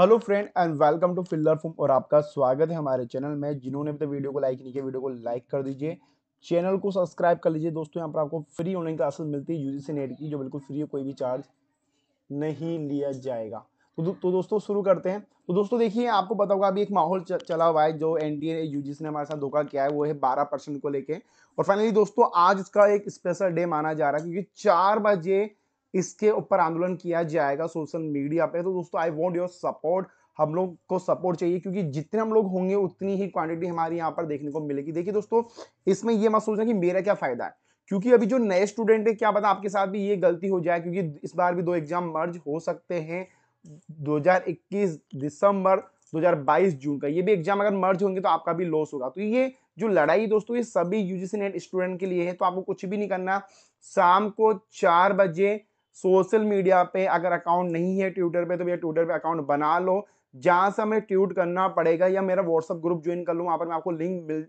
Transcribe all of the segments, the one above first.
hello friend and welcome to फिल्लर फूम और आपका स्वागत है हमारे चैनल में जिन्होंने अभी तक वीडियो को लाइक नहीं किया वीडियो को लाइक कर दीजिए चैनल को सब्सक्राइब कर लीजिए दोस्तों यहाँ पर आपको फ्री ऑनलाइन क्लासेस मिलती है यूजीसी नेट की जो बिल्कुल फ्री है कोई भी चार्ज नहीं लिया जाएगा तो, दो, तो दोस्तों शुरू करते हैं तो दोस्तों देखिए आपको पता होगा अभी एक माहौल चला हुआ है जो एन टी ने हमारे साथ धोखा किया है वो है बारह परसेंट को लेके और फाइनली दोस्तों आज इसका एक स्पेशल डे माना जा रहा है क्योंकि चार बजे इसके ऊपर आंदोलन किया जाएगा सोशल मीडिया पे तो दोस्तों आई वॉन्ट योर सपोर्ट हम लोग को सपोर्ट चाहिए क्योंकि जितने हम लोग होंगे उतनी ही क्वांटिटी हमारी यहाँ पर देखने को मिलेगी देखिए दोस्तों इसमें ये मत सोचना कि मेरा क्या फ़ायदा है क्योंकि अभी जो नए स्टूडेंट है क्या पता आपके साथ भी ये गलती हो जाए क्योंकि इस बार भी दो एग्जाम मर्ज हो सकते हैं 2021 दिसंबर 2022 जून का ये भी एग्जाम अगर मर्ज होंगे तो आपका भी लॉस होगा तो ये जो लड़ाई दोस्तों ये सभी यूजीसी नेट स्टूडेंट के लिए है तो आपको कुछ भी नहीं करना शाम को चार बजे सोशल मीडिया पे अगर अकाउंट नहीं है ट्विटर पे तो भैया ट्विटर पे अकाउंट बना लो जहाँ से हमें ट्यूट करना पड़ेगा या मेरा व्हाट्सअप ग्रुप ज्वाइन कर लो वहाँ पर मैं आपको लिंक मिल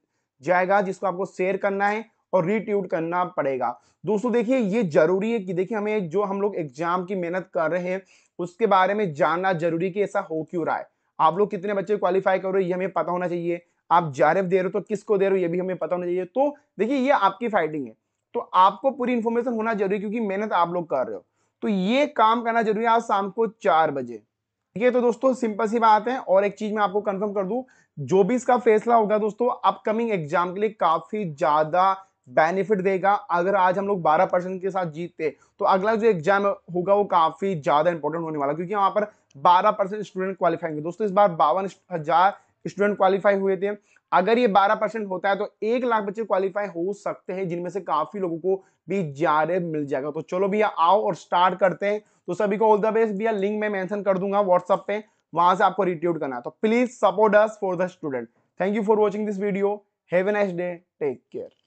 जाएगा जिसको आपको शेयर करना है और रिट्यूट करना पड़ेगा दोस्तों देखिए ये जरूरी है कि देखिए हमें जो हम लोग एग्जाम की मेहनत कर रहे हैं उसके बारे में जानना जरूरी कि ऐसा हो क्यों रहा है आप लोग कितने बच्चे क्वालिफाई कर रहे हो ये हमें पता होना चाहिए आप जारेफ दे रहे हो तो किसको दे रहे हो ये भी हमें पता होना चाहिए तो देखिए ये आपकी फाइटिंग है तो आपको पूरी इन्फॉर्मेशन होना जरूरी क्योंकि मेहनत आप लोग कर रहे हो तो ये काम करना जरूरी है आज शाम को चार बजे ठीक है तो दोस्तों सिंपल सी बात है और एक चीज मैं आपको कंफर्म कर दू जो भी इसका फैसला होगा दोस्तों अपकमिंग एग्जाम के लिए काफी ज्यादा बेनिफिट देगा अगर आज हम लोग 12 परसेंट के साथ जीतते तो अगला जो एग्जाम होगा वो काफी ज्यादा इंपॉर्टेंट होने वाला क्योंकि वहां पर 12 परसेंट स्टूडेंट क्वालिफाइंग दोस्तों इस बार बावन हजार स्टूडेंट क्वालिफाई हुए थे अगर ये 12 परसेंट होता है तो एक लाख बच्चे क्वालिफाई हो सकते हैं जिनमें से काफी लोगों को भी जारे मिल जाएगा तो चलो भैया आओ और स्टार्ट करते हैं तो सभी को ऑल द बेस्ट भैया लिंक में मैंशन कर दूंगा व्हाट्सअप पे वहां से आपको रिट्यूट करना तो please support us for the student thank you for watching this video have a nice day take care